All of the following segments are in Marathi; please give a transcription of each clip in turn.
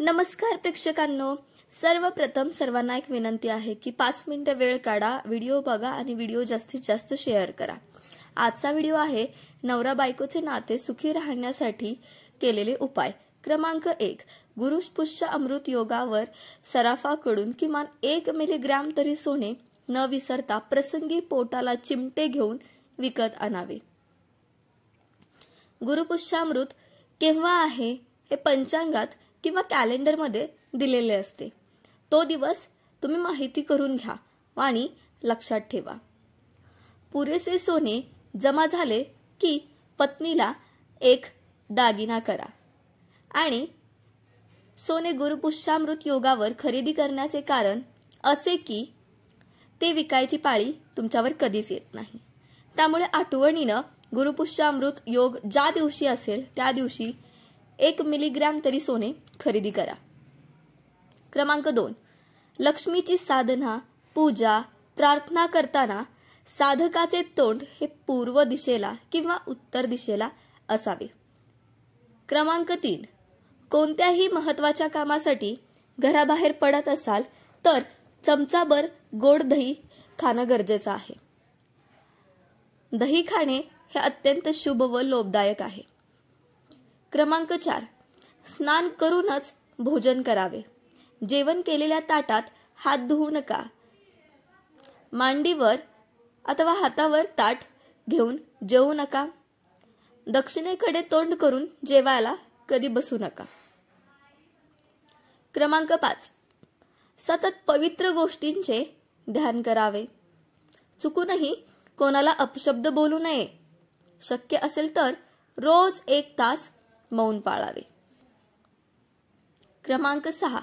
नमस्कार प्रेक्षकांनो सर्वप्रथम सर्वांना एक विनंती आहे की पाच मिनिटं वेळ काढा व्हिडिओ बघा आणि व्हिडिओ जास्तीत जास्त शेअर करा आजचा व्हिडिओ आहे नवरा बायकोचे नाते सुखी राहण्यासाठी केलेले उपाय क्रमांक एक गुरुपुष्य अमृत योगावर सराफाकडून किमान एक मिलीग्रॅम तरी सोने न विसरता प्रसंगी पोटाला चिमटे घेऊन विकत आणावे गुरुपुष्यामृत केव्हा आहे हे पंचांगात किंवा कॅलेंडरमध्ये दिलेले असते तो दिवस तुम्ही माहिती करून घ्या आणि लक्षात ठेवा पुरेसे सोने जमा झाले की पत्नीला एक दागिना करा आणि सोने गुरुपुष्यामृत योगावर खरेदी करण्याचे कारण असे की ते विकायची पाळी तुमच्यावर कधीच येत नाही त्यामुळे आठवणीनं गुरुपुष्यामृत योग ज्या दिवशी असेल त्या दिवशी एक मिलीग्रॅम तरी सोने खरेदी करा क्रमांक दोन लक्ष्मीची साधना पूजा प्रार्थना करताना साधकाचे तोंड हे पूर्व दिशेला किंवा उत्तर दिशेला असावे क्रमांक तीन कोणत्याही महत्वाच्या कामासाठी घराबाहेर पडत असाल तर चमचाभर गोड दही खाणं गरजेचं आहे दही खाणे हे अत्यंत शुभ व लोभदायक आहे क्रमांक चार स्नान करूनच भोजन करावे जेवण केलेल्या ताटात हात धुवू नका मांडीवर अथवा हातावर ताट घेऊन जेवू नका दक्षिणेकडे तोंड करून जेवायला कधी बसू नका क्रमांक पाच सतत पवित्र गोष्टींचे ध्यान करावे चुकूनही कोणाला अपशब्द बोलू नये शक्य असेल तर रोज एक तास मौन पाळावे क्रमांक सहा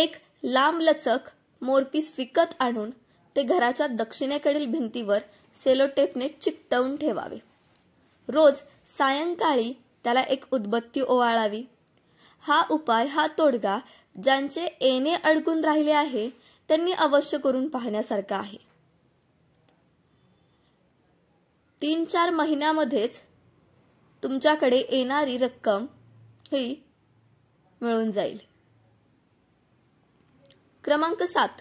एक लांब लचक मोरपीस विकत आणून ते घराच्या दक्षिणेकडील भिंतीवर सेलोटेपने चिकटवून ठेवावे रोज सायंकाळी त्याला एक उदबत्ती ओवाळावी हा उपाय हा तोडगा ज्यांचे येणे अडकून राहिले आहे त्यांनी अवश्य करून पाहण्यासारखा आहे तीन चार महिन्यामध्येच तुमच्याकडे येणारी रक्कम ही मिळून जाईल क्रमांक सात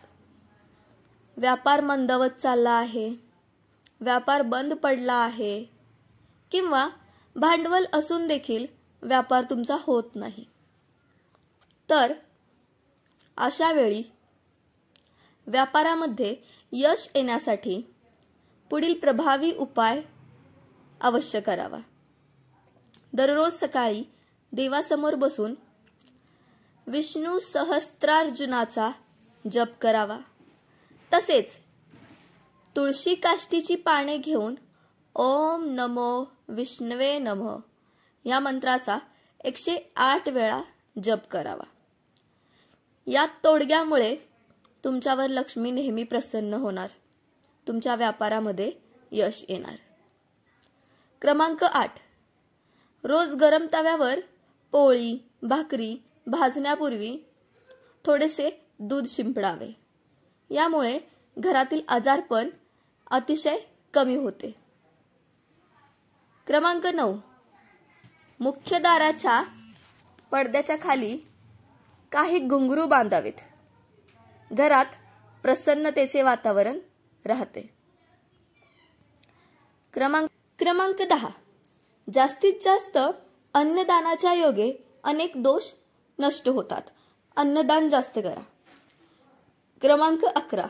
व्यापार मंदवत चालला आहे व्यापार बंद पडला आहे किंवा भांडवल असून देखील व्यापार तुमचा होत नाही तर अशा वेळी व्यापारामध्ये यश येण्यासाठी पुढील प्रभावी उपाय अवश्य करावा दररोज सकाळी देवासमोर बसून विष्णू सहस्त्रार्जुनाचा जप करावा तसेच तुळशी काष्टीची पाने घेऊन ओम नमो विष्णवे नम या मंत्राचा एकशे आठ वेळा जप करावा या तोडग्यामुळे तुमच्यावर लक्ष्मी नेहमी प्रसन्न होणार तुमच्या व्यापारामध्ये यश येणार क्रमांक आठ रोज गरम तव्यावर पोळी भाकरी भाजण्यापूर्वी थोडेसे दूध शिंपडावे यामुळे घरातील आजारपण अतिशय कमी होते क्रमांक नऊ मुख्य दाराच्या पडद्याच्या खाली काही घुंगरू बांधावेत घरात प्रसन्नतेचे वातावरण राहते क्रमांक क्रमांक दहा जास्तीत जास्त अन्नदानाच्या योगे अनेक दोष नष्ट होतात अन्नदान जास्त करा क्रमांक अकरा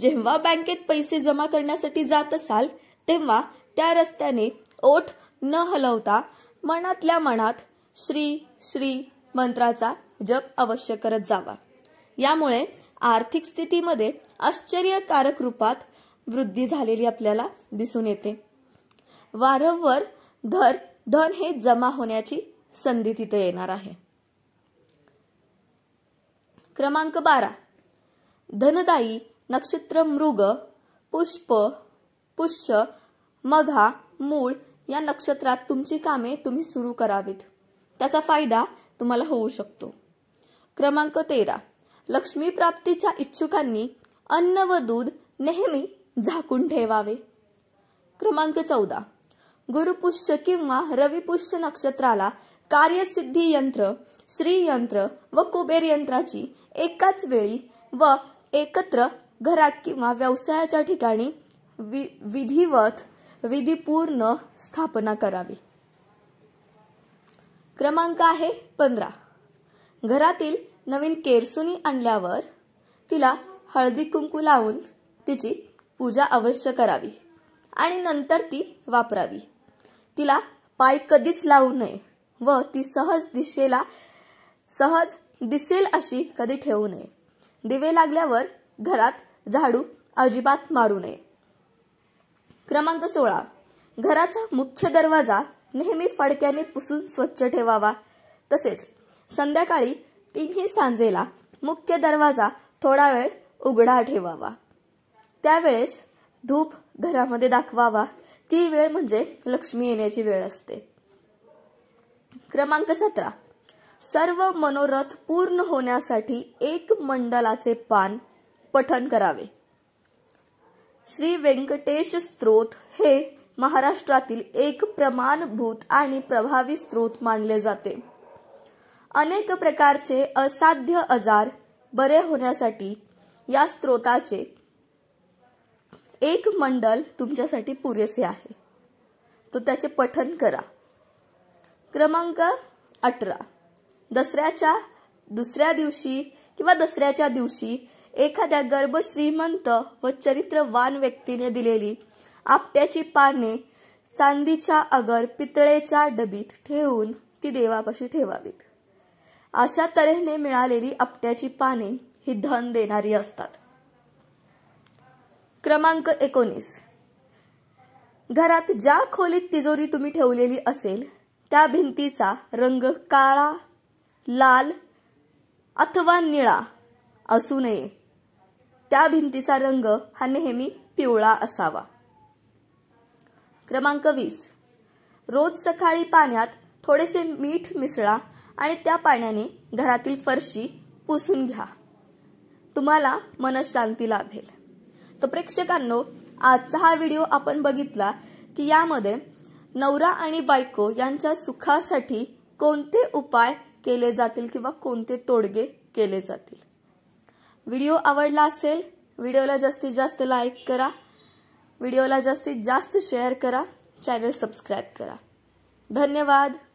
जेव्हा बँकेत पैसे जमा करण्यासाठी जात असाल तेव्हा त्या रस्त्याने ओठ न हलवता मनातल्या मनात श्री श्री मंत्राचा जप अवश्य करत जावा यामुळे आर्थिक स्थितीमध्ये आश्चर्यकारक रूपात वृद्धी झालेली आपल्याला दिसून येते वारंवार धर धन हे जमा होण्याची संधी तिथे येणार आहे क्रमांक बारा धनदायी नक्षत्र मृग पुष्प पुष्य मघा मूळ या नक्षत्रात तुमची कामे तुम्ही सुरू करावीत त्याचा फायदा तुम्हाला होऊ शकतो क्रमांक तेरा लक्ष्मी प्राप्तीच्या इच्छुकांनी अन्न व दूध नेहमी झाकून ठेवावे क्रमांक चौदा गुरुपुष्य किंवा रविपुष्य नक्षत्राला कार्यसिद्धी यंत्र श्रीयंत्र व कुबेर यंत्राची एकाच वेळी व एकत्र घरात किंवा व्यवसायाच्या ठिकाणी वि विधिवत विधीपूर्ण स्थापना करावी क्रमांक आहे पंधरा घरातील नवीन केरसुनी आणल्यावर तिला हळदी कुंकू लावून तिची पूजा अवश्य करावी आणि नंतर ती वापरावी तिला पाय कधीच लावू नये व ती सहज दिशेला सहज दिसेल अशी कधी ठेवू नये दिवे लागल्यावर घरात झाडू अजिबात मारू नये क्रमांक सोळा घराचा मुख्य दरवाजा नेहमी फडक्याने पुसून स्वच्छ ठेवावा तसेच संध्याकाळी तिन्ही सांजेला मुख्य दरवाजा थोडा वेळ उघडा ठेवावा त्यावेळेस धूप घरामध्ये दाखवावा ती वेळ म्हणजे लक्ष्मी येण्याची वेळ असते क्रमांक सतरा सर्व मनोरथ पूर्ण होण्यासाठी एक मंडलाचे पान पठन करावे श्री व्यंकटेश स्त्रोत हे महाराष्ट्रातील एक प्रमाणभूत आणि प्रभावी स्त्रोत मानले जाते अनेक प्रकारचे असाध्य आजार बरे होण्यासाठी या स्त्रोताचे एक मंडल तुमच्यासाठी पुरेसे आहे तो त्याचे पठन करा क्रमांक अठरा दसऱ्याच्या दुसऱ्या दिवशी किंवा दसऱ्याच्या दिवशी एखाद्या गर्भ श्रीमंत व चरित्रवान व्यक्तीने दिलेली आपट्याची पाने चांदीच्या अगर पितळेच्या डबीत ठेवून ती देवापाशी ठेवावीत अशा तऱ्हेने मिळालेली आपट्याची पाने ही धन देणारी असतात क्रमांक एकोणीस घरात ज्या खोलीत तिजोरी तुम्ही ठेवलेली असेल त्या भिंतीचा रंग काळा लाल अथवा निळा असू नये त्या भिंतीचा रंग हा नेहमी पिवळा असावा क्रमांक वीस रोज सकाळी पाण्यात थोडेसे मीठ मिसळा आणि त्या पाण्याने घरातील फरशी पुसून घ्या तुम्हाला मनशांती लाभेल तर प्रेक्षकांनो आजचा हा व्हिडिओ आपण बघितला की यामध्ये नवरा आणि बायको यांच्या सुखासाठी कोणते उपाय केले जातील किंवा कोणते तोडगे केले जातील व्हिडिओ आवडला असेल व्हिडिओला जास्तीत जास्त लाईक करा व्हिडिओला जास्तीत जास्त शेअर करा चॅनल सबस्क्राईब करा धन्यवाद